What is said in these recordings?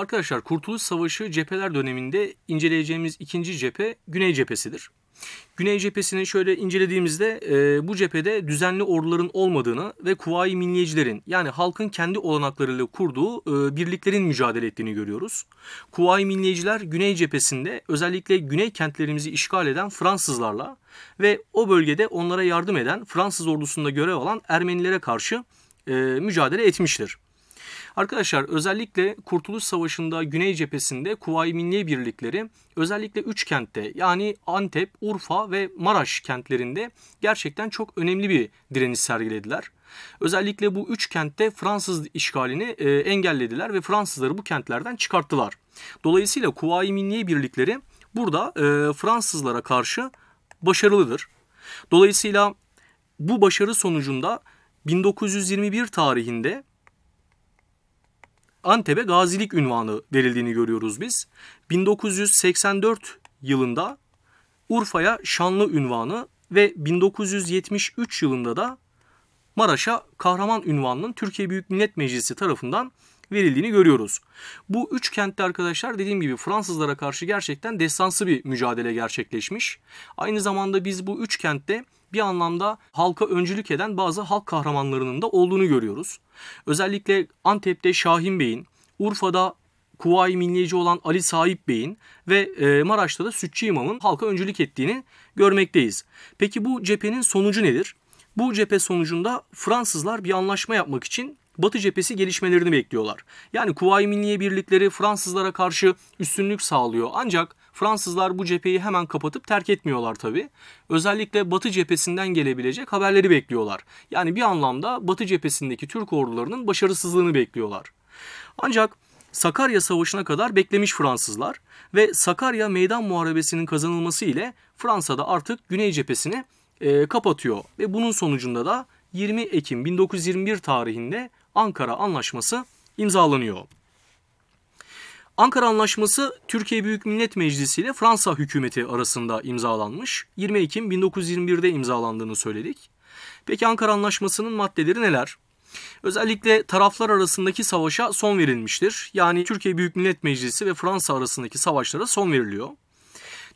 Arkadaşlar Kurtuluş Savaşı cepheler döneminde inceleyeceğimiz ikinci cephe Güney cephesidir. Güney cephesini şöyle incelediğimizde e, bu cephede düzenli orduların olmadığını ve kuvayi milliyecilerin yani halkın kendi olanaklarıyla kurduğu e, birliklerin mücadele ettiğini görüyoruz. Kuvayi milliyeciler Güney cephesinde özellikle Güney kentlerimizi işgal eden Fransızlarla ve o bölgede onlara yardım eden Fransız ordusunda görev alan Ermenilere karşı e, mücadele etmiştir. Arkadaşlar özellikle Kurtuluş Savaşı'nda Güney Cephesi'nde Kuvayi Milliye Birlikleri özellikle 3 kentte yani Antep, Urfa ve Maraş kentlerinde gerçekten çok önemli bir direniş sergilediler. Özellikle bu üç kentte Fransız işgalini e, engellediler ve Fransızları bu kentlerden çıkarttılar. Dolayısıyla Kuvayi Milliye Birlikleri burada e, Fransızlara karşı başarılıdır. Dolayısıyla bu başarı sonucunda 1921 tarihinde Antep'e gazilik ünvanı verildiğini görüyoruz biz. 1984 yılında Urfa'ya şanlı ünvanı ve 1973 yılında da Maraş'a kahraman ünvanının Türkiye Büyük Millet Meclisi tarafından verildiğini görüyoruz. Bu üç kentte arkadaşlar dediğim gibi Fransızlara karşı gerçekten destansı bir mücadele gerçekleşmiş. Aynı zamanda biz bu üç kentte bir anlamda halka öncülük eden bazı halk kahramanlarının da olduğunu görüyoruz. Özellikle Antep'te Şahin Bey'in, Urfa'da Kuvayi Milliyeci olan Ali Sahip Bey'in ve e, Maraş'ta da Sütçü İmam'ın halka öncülük ettiğini görmekteyiz. Peki bu cephenin sonucu nedir? Bu cephe sonucunda Fransızlar bir anlaşma yapmak için Batı cephesi gelişmelerini bekliyorlar. Yani Kuvayi Milliye Birlikleri Fransızlara karşı üstünlük sağlıyor. Ancak Fransızlar bu cepheyi hemen kapatıp terk etmiyorlar tabi. Özellikle Batı cephesinden gelebilecek haberleri bekliyorlar. Yani bir anlamda Batı cephesindeki Türk ordularının başarısızlığını bekliyorlar. Ancak Sakarya Savaşı'na kadar beklemiş Fransızlar ve Sakarya Meydan Muharebesi'nin kazanılması ile Fransa'da artık Güney cephesini e, kapatıyor ve bunun sonucunda da 20 Ekim 1921 tarihinde Ankara Anlaşması imzalanıyor. Ankara Anlaşması Türkiye Büyük Millet Meclisi ile Fransa hükümeti arasında imzalanmış. 20 Ekim 1921'de imzalandığını söyledik. Peki Ankara Anlaşması'nın maddeleri neler? Özellikle taraflar arasındaki savaşa son verilmiştir. Yani Türkiye Büyük Millet Meclisi ve Fransa arasındaki savaşlara son veriliyor.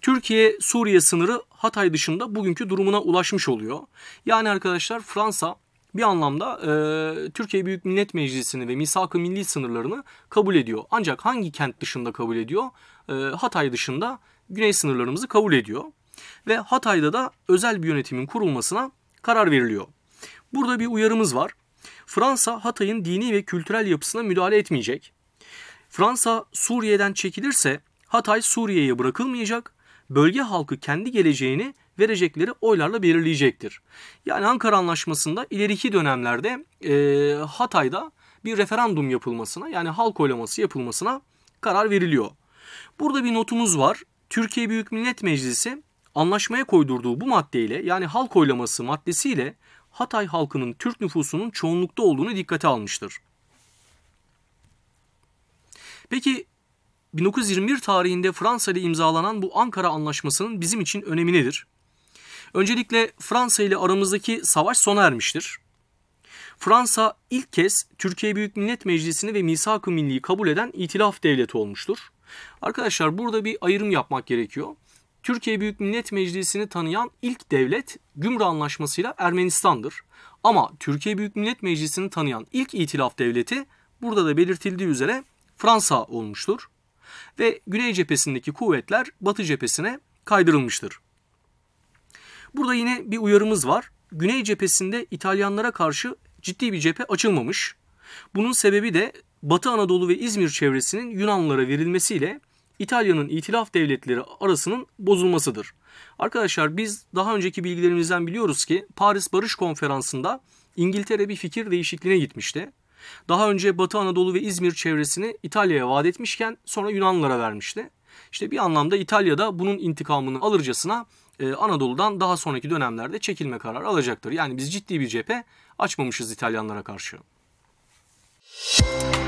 Türkiye Suriye sınırı Hatay dışında bugünkü durumuna ulaşmış oluyor. Yani arkadaşlar Fransa bir anlamda e, Türkiye Büyük Millet Meclisi'ni ve misak-ı milli sınırlarını kabul ediyor. Ancak hangi kent dışında kabul ediyor? E, Hatay dışında güney sınırlarımızı kabul ediyor. Ve Hatay'da da özel bir yönetimin kurulmasına karar veriliyor. Burada bir uyarımız var. Fransa Hatay'ın dini ve kültürel yapısına müdahale etmeyecek. Fransa Suriye'den çekilirse Hatay Suriye'ye bırakılmayacak, bölge halkı kendi geleceğini verecekleri oylarla belirleyecektir. Yani Ankara Anlaşması'nda ileriki dönemlerde e, Hatay'da bir referandum yapılmasına yani halk oylaması yapılmasına karar veriliyor. Burada bir notumuz var. Türkiye Büyük Millet Meclisi anlaşmaya koydurduğu bu maddeyle yani halk oylaması maddesiyle Hatay halkının Türk nüfusunun çoğunlukta olduğunu dikkate almıştır. Peki 1921 tarihinde Fransa ile imzalanan bu Ankara Anlaşması'nın bizim için önemi nedir? Öncelikle Fransa ile aramızdaki savaş sona ermiştir. Fransa ilk kez Türkiye Büyük Millet Meclisi'ni ve Misak-ı Milli'yi kabul eden itilaf devleti olmuştur. Arkadaşlar burada bir ayrım yapmak gerekiyor. Türkiye Büyük Millet Meclisi'ni tanıyan ilk devlet Gümrü Anlaşmasıyla Ermenistan'dır. Ama Türkiye Büyük Millet Meclisi'ni tanıyan ilk itilaf devleti burada da belirtildiği üzere Fransa olmuştur. Ve Güney cephesindeki kuvvetler Batı cephesine kaydırılmıştır. Burada yine bir uyarımız var. Güney cephesinde İtalyanlara karşı ciddi bir cephe açılmamış. Bunun sebebi de Batı Anadolu ve İzmir çevresinin Yunanlılara verilmesiyle İtalya'nın itilaf devletleri arasının bozulmasıdır. Arkadaşlar biz daha önceki bilgilerimizden biliyoruz ki Paris Barış Konferansı'nda İngiltere bir fikir değişikliğine gitmişti. Daha önce Batı Anadolu ve İzmir çevresini İtalya'ya vaat etmişken sonra Yunanlara vermişti. İşte bir anlamda İtalya da bunun intikamını alırcasına e, Anadolu'dan daha sonraki dönemlerde çekilme kararı alacaktır. Yani biz ciddi bir cephe açmamışız İtalyanlara karşı. Müzik